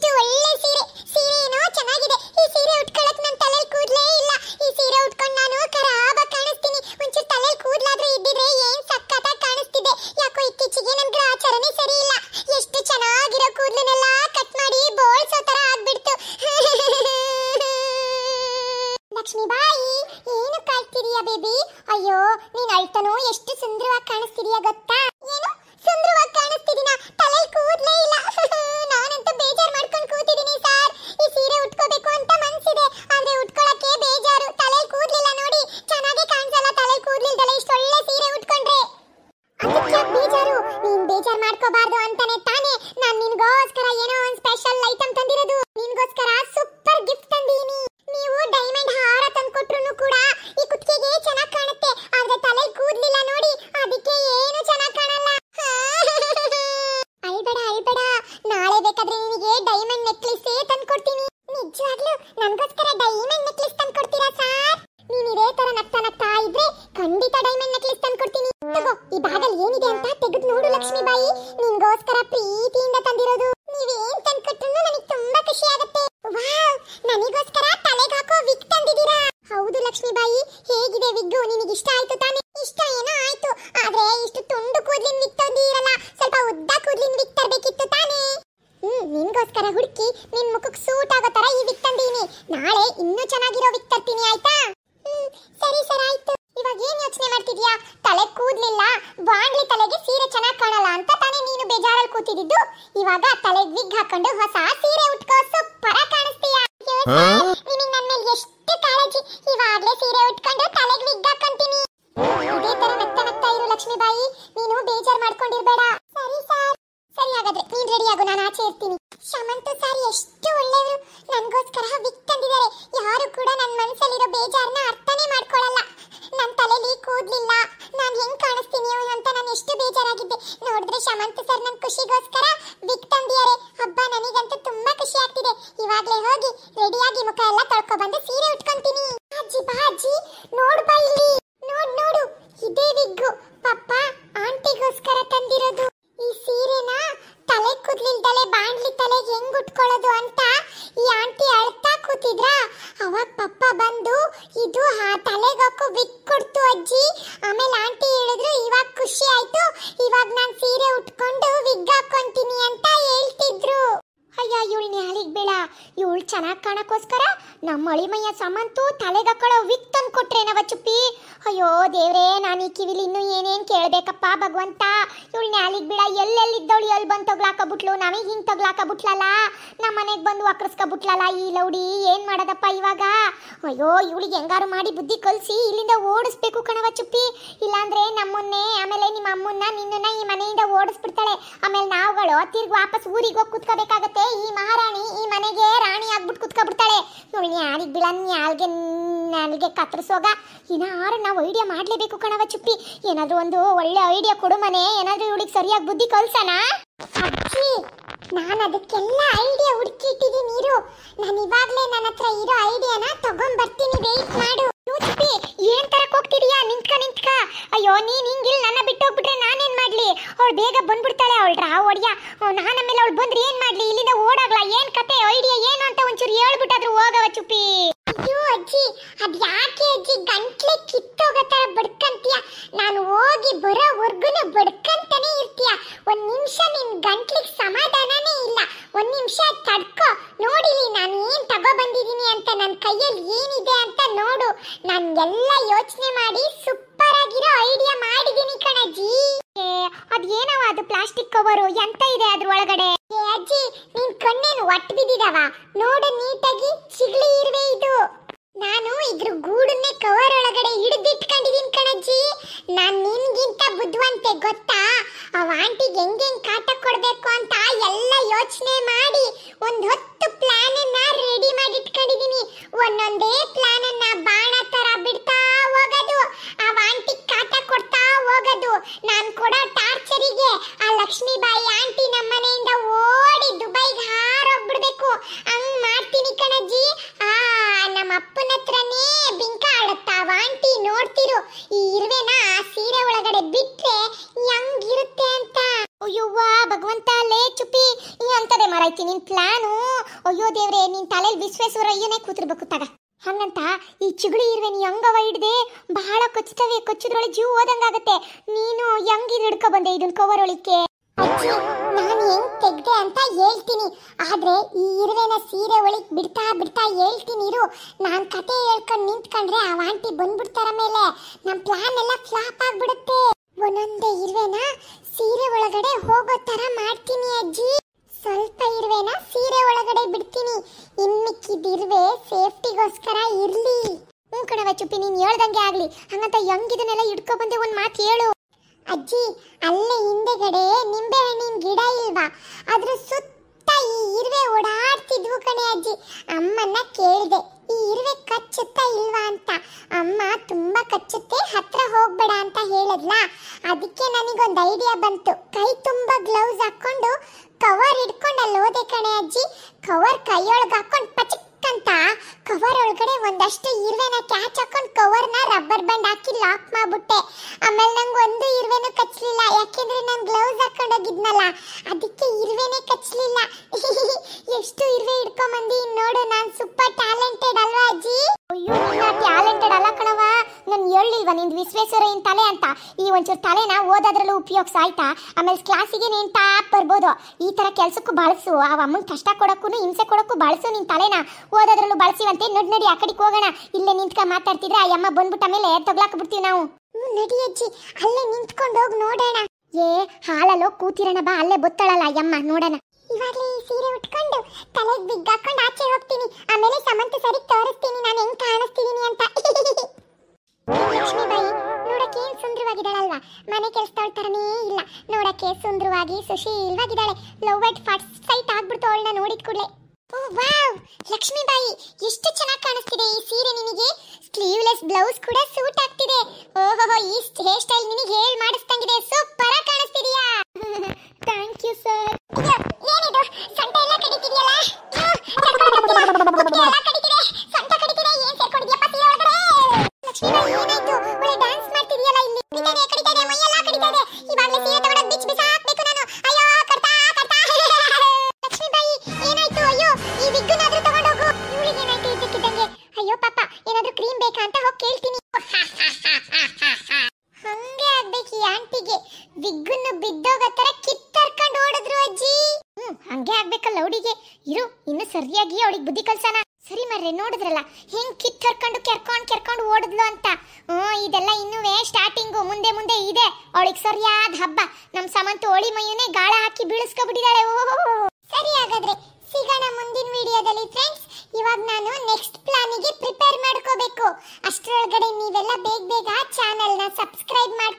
still ನಾಳೆ ಇನ್ನೂ ಚೆನ್ನಾಗಿರೋ ವಿಕ್ ತರ್ತೀನಿ ಆಯ್ತಾ ಸರಿ ಸರ್ ಆಯ್ತು ಇವಾಗ ಏನ್ ಯೋಚನೆ ಮಾಡ್ತಿದ್ಯಾ ತಲೆ ಕೂದ್ಲಿಲ್ಲ ಬಾಂಡ್ಲಿ ತಲೆಗೆ ಸೀರೆ ಚೆನ್ನಾಗಿ ಕಾಣಲ್ಲ ಅಂತ ತಾನೇ ನೀನು ಬೇಜಾರಲ್ಲಿ ಕೂತಿದ್ದು ಇವಾಗ ತಲೆ ವಿಗ್ ಹಾಕೊಂಡು ಹೊಸ ಸೀರೆ ಉಟ್ಕೋ ಸೂಪರ ಕಾಣಿಸ್ತೀಯ ಇದು ಆ ತಲೆಗಕ್ಕು ವಿಕ್ ಕೊಡ್ತು ಅಜ್ಜಿ ಆಮೇಲೆ ಆಂಟಿ ಹೇಳಿದ್ರು ಇವಾಗ ಖುಷಿ ಆಯ್ತು ಇವಾಗ ನಾನು ಸೀರೆ ಉಟ್ಕೊಂಡು ವಿಗ್ ಹಾಕೊಂತೀನಿ ಅಂತ ಹೇಳ್ತಿದ್ರು ಅಯ್ಯ ಇವಳು ನ್ಯಾಲಿಗೆ ಬೇಡ ಇವಳು ಚೆನ್ನಾಗಿ ಕಾಣಕ್ಕೋಸ್ಕರ ನಮ್ಮ ಅಳಿಮಯ್ಯ ಸಾಮಂತು ತಲೆಗಾಕೊಳ್ಳೋ ವಿಕ್ ತಂದು ಕೊಟ್ರೇನವ ಚುಪ್ಪಿ ಅಯ್ಯೋ ದೇವ್ರೇ ನಾನು ಈ ಕಿವಿಲಿ ಇನ್ನೂ ಏನೇನು ಕೇಳಬೇಕಪ್ಪ ಭಗವಂತ ಇವಳು ನ್ಯಾಲಿಗೆ ಬಿಡ ಎಲ್ಲೆಲ್ಲಿದ್ದವಳು ಎಲ್ಲಿ ಬಂದು ಬಿಟ್ಲು ನಾವೇ ಹಿಂಗೆ ತೊಗ್ಲಾಕಬಿಟ್ಲಲ್ಲ ನಮ್ಮ ಮನೆಗೆ ಬಂದು ಬಿಟ್ಲಲ್ಲ ಈ ಲೌಡಿ ಏನು ಮಾಡೋದಪ್ಪ ಇವಾಗ ಅಯ್ಯೋ ಇವಳಿಗೆ ಹೆಂಗಾರು ಮಾಡಿ ಬುದ್ಧಿ ಕಲಿಸಿ ಇಲ್ಲಿಂದ ಓಡಿಸ್ಬೇಕು ಕಣವ ಚುಪ್ಪಿ ಇಲ್ಲಾಂದ್ರೆ ನಮ್ಮನ್ನೇ ಆಮೇಲೆ ನಿಮ್ಮ ಅಮ್ಮನ್ನ ನಿನ್ನನ್ನ ಈ ಮನೆಯಿಂದ ಓಡಿಸ್ಬಿಡ್ತಾಳೆ ಆಮೇಲೆ ನಾವುಗಳು ತಿರ್ಗಿ ವಾಪಸ್ ಊರಿಗೆ ಹೋಗಿ ಕುತ್ಕೋಬೇಕಾಗತ್ತೆ ಈ ಮಹಾರಾಣಿ ಈ ಮನೆಗೆ ರಾಣಿ ಆಗ್ಬಿಟ್ಟು ಕುತ್ಕೊಬಿಡ್ತಾಳೆ ನೋಡಿ ಯಾರಿಗೆ ಬಿಳನ್ ಯಾರಿಗೆ ಕತ್ತರಿಸೋಗ ಇನ್ನಾರು ನಾವು ಐಡಿಯಾ ಮಾಡಲೇಬೇಕು ಕಣವ ಚುಪ್ಪಿ ಏನಾದರೂ ಒಂದು ಒಳ್ಳೆ ಐಡಿಯಾ ಕೊಡು ಮನೆ ಏನಾದರೂ ಇವಳಿಗೆ ಸರಿಯಾಗಿ ಬುದ್ಧಿ ಕಲ್ಸಣ ಅಜ್ಜಿ ನಾನು ಅದಕ್ಕೆಲ್ಲ ಐಡಿಯಾ ಹುಡುಕಿ ಇಟ್ಟಿದೀನಿ ಇರು ನಾನು ಇವಾಗಲೇ ನನ್ನ ಹತ್ರ ಇರೋ ಐಡಿಯಾನ ಬರ್ತೀನಿ ವೇಟ್ ಮಾಡು ಚುಪ್ಪಿ ಏನ್ ತರಕ್ ಹೋಗ್ತಿದೀಯಾ ನಿಂತ್ಕ ನಿಂತ್ಕ ಅಯ್ಯೋ ನೀನ್ ಹಿಂಗಿಲ್ಲ ನನ್ನ ಬಿಟ್ಟು ಹೋಗ್ಬಿಟ್ರೆ ನಾನೇನ್ ಮಾಡ್ಲಿ ಅವಳು ಬೇಗ ಬಂದ್ಬಿಡ್ತಾಳೆ ಅವಳ ರಾ ಒಡಿಯ ನಾನು ಮೇಲೆ ಅವಳು ಬಂದ್ರೆ ಏನ್ ಮಾಡ್ಲಿ ಇಲ್ಲಿಂದ ಓಡಾಗ್ಲಾ ಏನ್ ಕತೆ ಐಡಿಯಾ ಏನು ಅಂತ ಒಂಚೂರು ಹೇಳ್ಬಿಟ್ಟಾದ್ರೂ ಹೋಗವ ಚುಪ್ಪಿ ಅಯ್ಯೋ ಅಜ್ಜಿ ಅದ್ ಯಾಕೆ ಅಜ್ಜಿ ಗಂಟ್ಲೆ ಕಿತ್ತೋಗೋ ಥರ ಬಡ್ಕಂತೀಯ ನಾನು ಹೋಗಿ ಬರೋವರ್ಗುನು ಬಡ್ಕಂತಾನೆ ಇರ್ತೀಯ ಒಂದ್ ನಿಮಿಷ ನಿನ್ ಗಂಟ್ಲಿಗೆ ಸಮಾಧಾನನೇ ಇಲ್ಲ ಒಂದ್ ನಿಮಿಷ ತಡ್ಕೋ ನೋಡಿ ನಾನು ಏನ್ ತಗೋ ಬಂದಿದೀನಿ ಅಂತ ನನ್ನ ಕೈಯಲ್ಲಿ ಏನಿದೆ ಅಂತ ನೋಡು ನಾನು ಎಲ್ಲ ಯೋಚನೆ ಮಾಡಿ ಸೂಪರ್ ಆಗಿರೋ ಐಡಿಯಾ ಮಾಡಿದ್ದೀನಿ ಪ್ಲಾಸ್ಟಿಕ್ ಕವರು ಎಂತ ಇದೆ ಅದ್ರ ಒಳಗಡೆ ಅಜ್ಜಿ ನಿನ್ ಕಣ್ಣೇನು ಒಟ್ಟು ಬಿದ್ದಿದಾವ ನೋಡು ನೀಟಾಗಿ ಸಿಗ್ಲಿ ಇರ್ವೆ ಇದು ನಾನು ಇದ್ರ ಗೂಡನ್ನೇ ಕವರ್ ಒಳಗಡೆ ಹಿಡಿದಿಟ್ಕೊಂಡಿದೀನಿ ಕಣಜ್ಜಿ ನಾನು ನಿನ್ಗಿಂತ ಬುದ್ಧಿವಂತೆ ಗೊತ್ತಾ ಆ ಆಂಟಿಗೆ ಹೆಂಗೆಂಗ್ ಕಾಟ ಕೊಡ್ಬೇಕು ಅಂತ ಎಲ್ಲ ಯೋಚನೆ ಮಾಡಿ ಒಂದ್ ಹೊತ್ತು ಪ್ಲಾನ್ ಅನ್ನ ರೆಡಿ ಮಾಡಿ ಇಟ್ಕೊಂಡಿದೀನಿ ಒಂದೊಂದೇ ಪ್ಲಾನ್ ಅನ್ನ ಬಾಣ ತರ ಬಿಡ್ತಾ ಹೋಗೋದು ಆ ಆಂಟಿಗ್ ಕಾಟ ಕೊಡ್ತಾ ಹೋಗದು ನಾನು ಕೊಡೋ ಲಕ್ಷ್ಮೀಬಾಯಿ ಆಂಟಿ ನಮ್ಮನೆಯಿಂದ ಓಡಿ ದುಬೈಗೆ ಹಾರೋಗ್ಬಿಡ್ಬೇಕು ಹಂಗ್ ಮಾಡ್ತೀನಿ ಕಣಜ್ಜಿ ಆ ನಮ್ಮ ಅಪ್ಪನ ಹತ್ರನೇ ಬಿಂಕ ಆಡುತ್ತಾವ ಆಂಟಿ ನೋಡ್ತಿರು ಈ ಇರುವೆನ ಸೀರೆ ಒಳಗಡೆ ಬಿಟ್ರೆ ಹೆಂಗಿರುತ್ತೆ ಅಂತ ಅಯ್ಯೋವ್ವ ಭಗವಂತ ಲೇ ಚುಪಿ ಈ ಅಂತದೆ ನಿನ್ ಪ್ಲಾನು ಅಯ್ಯೋ ದೇವ್ರೆ ನಿನ್ ತಲೆಯಲ್ಲಿ ವಿಶ್ವೇಶ್ವರ ಅಯ್ಯನೇ ಕೂತಿರ್ಬೇಕು ತಗ ಹಂಗಂತ ಈ ಚಿಗುಳಿ ಇರುವೆ ನೀ ಹಂಗವ ಹಿಡ್ದೆ ಬಹಳ ಕೊಚ್ಚುತ್ತವೆ ಕೊಚ್ಚಿದ್ರೊಳಗೆ ಜೀವ ಓದಂಗಾಗತ್ತೆ ನೀನು ಹೆಂಗ್ ಇದು ಹಿಡ್ಕೊ ಬಂದೆ ಇದನ್ನ ಕವರ್ ಒಳಿಕೆ ನಾನು ಹೆಂಗ್ ತೆಗ್ದೆ ಅಂತ ಹೇಳ್ತೀನಿ ಆದ್ರೆ ಈ ಇರುವೆನ ಸೀರೆ ಒಳಗೆ ಬಿಡ್ತಾ ಬಿಡ್ತಾ ಹೇಳ್ತೀನಿ ಇರು ನಾನ್ ಕತೆ ಹೇಳ್ಕೊಂಡ್ ನಿಂತ್ಕೊಂಡ್ರೆ ಆ ಆಂಟಿ ಬಂದ್ಬಿಡ್ತಾರ ಮೇಲೆ ನಮ್ ಪ್ಲಾನ್ ಎಲ್ಲ ಫ್ಲಾಪ್ ಆಗ್ಬಿಡುತ್ತೆ ಒಂದೊಂದೇ ಇರುವೆನ ಸೀರೆ ಒಳಗಡೆ ಹೋಗೋ ತರ ಮಾಡ್ತೀನಿ ಅಜ್ಜಿ ಸ್ವಲ್ಪ ಇರುವೆನ ಸೀರೆ ಒಳಗಡೆ ಬಿಡ್ತೀನಿ ಇನ್ಮಿಕ್ಕಿದಿರುವೆ ಸೇಫ್ಟಿಗೋಸ್ಕರ ಇರ್ಲಿ ಹ್ಞೂ ಕಣವ ಚುಪ್ಪಿ ನೀನು ಹೇಳ್ದಂಗೆ ಆಗ್ಲಿ ಹಂಗಂತ ಹೆಂಗ್ ಇದನ್ನೆಲ್ಲ ಬಂದೆ ಒಂದು ಮಾತು ಹೇಳು ಅಜ್ಜಿ ಅಲ್ಲೇ ಹಿಂದೆಗಡೆ ನಿಂಬೆ ಹಣ್ಣಿನ ಗಿಡ ಇಲ್ವಾ ಅದ್ರ ಸುತ್ತ ಈ ಇರುವೆ ಓಡಾಡ್ತಿದ್ವು ಕಣೆ ಅಜ್ಜಿ ಅಮ್ಮನ್ನ ಕೇಳಿದೆ ಈ ಇರುವೆ ಕಚ್ಚುತ್ತಾ ಇಲ್ವಾ ಅಂತ ಅಮ್ಮ ತುಂಬಾ ಕಚ್ಚುತ್ತೆ ಹತ್ರ ಹೋಗ್ಬೇಡ ಅಂತ ಹೇಳಿದ್ಲಾ ಅದಕ್ಕೆ ನನಗೊಂದು ಐಡಿಯಾ ಬಂತು ಕೈ ತುಂಬಾ ಗ್ಲೌಸ್ ಹಾಕೊಂಡು ಕವರ್ ಹಿಡ್ಕೊಂಡು ಅಲ್ಲಿ ಹೋದೆ ಕಣೆ ಅಜ್ಜಿ ಕವರ್ ಕೈಯೊಳಗೆ ಹಾಕೊಂಡು ಪಚಕ್ ಅಂತ ಕವರ್ ಒಳಗಡೆ ಒಂದಷ್ಟು ಇರುವೆನ ಕ್ಯಾಚ್ ಹಾಕೊಂಡು ಕವರ್ನ ರಬ್ಬರ್ ಬ್ಯಾಂಡ್ ಹಾಕಿ ಲಾಕ್ ಮಾಡ್ಬಿಟ್ಟೆ ಆಮೇಲೆ ನಂಗೆ ಒಂದು ಇರುವೆನೂ ಕಚ್ಚಲಿಲ್ಲ ಯಾಕೆಂದ್ರೆ ನಾನು ಗ್ಲೌಸ್ ಹಾಕೊಂಡೋಗಿದ್ನಲ್ಲ ಅದಕ್ಕೆ ಇರುವೆನೇ ಕಚ್ಚಲಿಲ್ಲ ಎಷ್ಟು ಇರುವೆ ಹಿಡ್ಕೊಂಬಂದಿ ನೋಡು ನಾನು ಸೂಪರ್ ಟ್ಯಾಲೆಂಟೆಡ್ ಅಲ್ವಾ ಅಜ್ಜಿ ಅಯ್ಯೋ ಟ್ಯಾಲೆಂಟೆಡ್ ಅಲ್ಲ ಕಣವ ನಾನು ಹೇಳಿಲ್ವಾ ನಿಂದು ವಿಶ್ವೇಶ್ವರ ತಲೆ ಅಂತ ಈ ಒಂಚೂರು ತಲೆನ ಓದೋದ್ರಲ್ಲೂ ಉಪಯೋಗಿಸ ಆಯ್ತಾ ಆಮೇಲೆ ಕ್ಲಾಸಿಗೆ ನಿಂತ ಬರ್ಬೋದು ಈ ತರ ಕೆಲ್ಸಕ್ಕೂ ಬಳಸು ಆ ಅಮ್ಮನ ಕಷ್ಟ ಕೊಡಕ್ಕೂ ಹಿಂಸೆ ಕೊಡಕ್ಕೂ ಬಳಸು ನಿನ್ ತಲೆನ ಓದೋದ್ರಲ್ಲೂ ಬಳಸಿವಂತೆ ನಡ್ ನಡಿ ಆ ಕಡೆಗೆ ಹೋಗೋಣ ಇಲ್ಲೇ ನಿಂತ್ಕ ಮಾತಾಡ್ತಿದ್ರೆ ಅಮ್ಮ ಬಂದ್ಬಿಟ್ಟ ಮೇಲೆ ಬಿಡ್ತೀವಿ ನಾವು ನಡಿ ಅಜ್ಜಿ ಅಲ್ಲೇ ನಿಂತ್ಕೊಂಡು ಹೋಗಿ ನೋಡೋಣ ಏ ಹಾಲಲ್ಲೋ ಕೂತಿರೋಣ ಬಾ ಅಲ್ಲೇ ಬತ್ತಳಲ್ಲ ಯಮ್ಮ ನೋಡೋಣ ಇವಾಗಲೇ ಈ ಸೀರೆ ಉಟ್ಕೊಂಡು ತಲೆಗೆ ಬಿಗ್ಗಾಕೊಂಡು ಆಚೆ ಹೋಗ್ತೀನಿ ಆಮೇಲೆ ಸಮಂತ ಸರಿ ತೋರಿಸ್ತೀನಿ ನಾನು ಹೆಂಗ್ ಕಾಣಿಸ್ತಿದ್ದೀನಿ ಅಂತ ಮನೆ ಕೆಲಸದವಳ ಥರನೇ ಇಲ್ಲ ನೋಡಕ್ಕೆ ಸುಂದರವಾಗಿ ಸುಶೀಲ್ವಾಗಿದ್ದಾಳೆ ಲವ್ ಅಟ್ ಫಸ್ಟ್ ಸೈಟ್ ಆಗ್ಬಿಡ್ತು ಅವಳನ್ನ ನೋಡಿದ ಕೂಡಲೇ ಓ ವಾವ್ ಲಕ್ಷ್ಮೀಬಾಯಿ ಎಷ್ಟು ಚೆನ್ನಾಗಿ ಕಾಣಿಸ್ತಿದೆ ಈ ಸೀರೆ ನಿನಗೆ ಸ್ಲೀವ್ಲೆಸ್ ಬ್ಲೌಸ್ ಕೂಡ ಸೂಟ್ ಆಗ್ತಿದೆ ಓಹೋ ಈ ಹೇರ್ ಸ್ಟೈಲ್ ನಿನಗೆ ಹೇಳಿ ಮಾಡಿಸ್ತಂಗಿದೆ ಸೂಪರ್ ಆಗಿ ಥ್ಯಾಂಕ್ ಯು ಸರ್ ಏನಿದು ಸಂತೆ ಎಲ್ಲ ಕಡಿತಿದೆಯಲ್ಲ ನೀನು ಕಿತ್ ಹರ್ಕೊಂಡು ಕೆರ್ಕೊಂಡು ಕೆರ್ಕೊಂಡು ಓಡಿದ್ಲು ಅಂತ ಹ್ಞೂ ಇದೆಲ್ಲ ಇನ್ನೂ ಸ್ಟಾರ್ಟಿಂಗ್ ಮುಂದೆ ಮುಂದೆ ಇದೆ ಅವಳಿಗೆ ಸರಿಯಾದ ಹಬ್ಬ ನಮ್ಮ ಸಮಂತ ಹೋಳಿ ಮೈಯನ್ನೇ ಗಾಳ ಹಾಕಿ ಬೀಳಿಸ್ಕೊಬಿಟ್ಟಿದ್ದಾಳೆ ಓಹೋ ಸರಿ ಹಾಗಾದ್ರೆ ಸಿಗೋಣ ಮುಂದಿನ ವಿಡಿಯೋದಲ್ಲಿ ಫ್ರೆಂಡ್ಸ್ ಇವಾಗ ನಾನು ನೆಕ್ಸ್ಟ್ ಪ್ಲಾನಿಗೆ ಪ್ರಿಪೇರ್ ಮಾಡ್ಕೋಬೇಕು ಅಷ್ಟರೊಳಗಡೆ ನೀವೆಲ್ಲ ಬೇಗ ಬೇಗ ಚಾನೆಲ್ನ ಸಬ್ಸ್ಕ್ರೈಬ್ ಮಾಡಿ